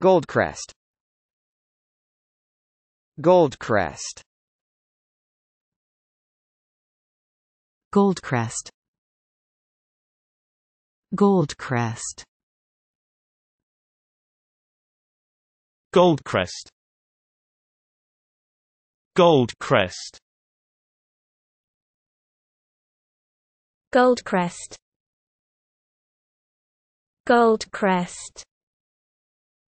Goldcrest Goldcrest Goldcrest Goldcrest Goldcrest Goldcrest Goldcrest Goldcrest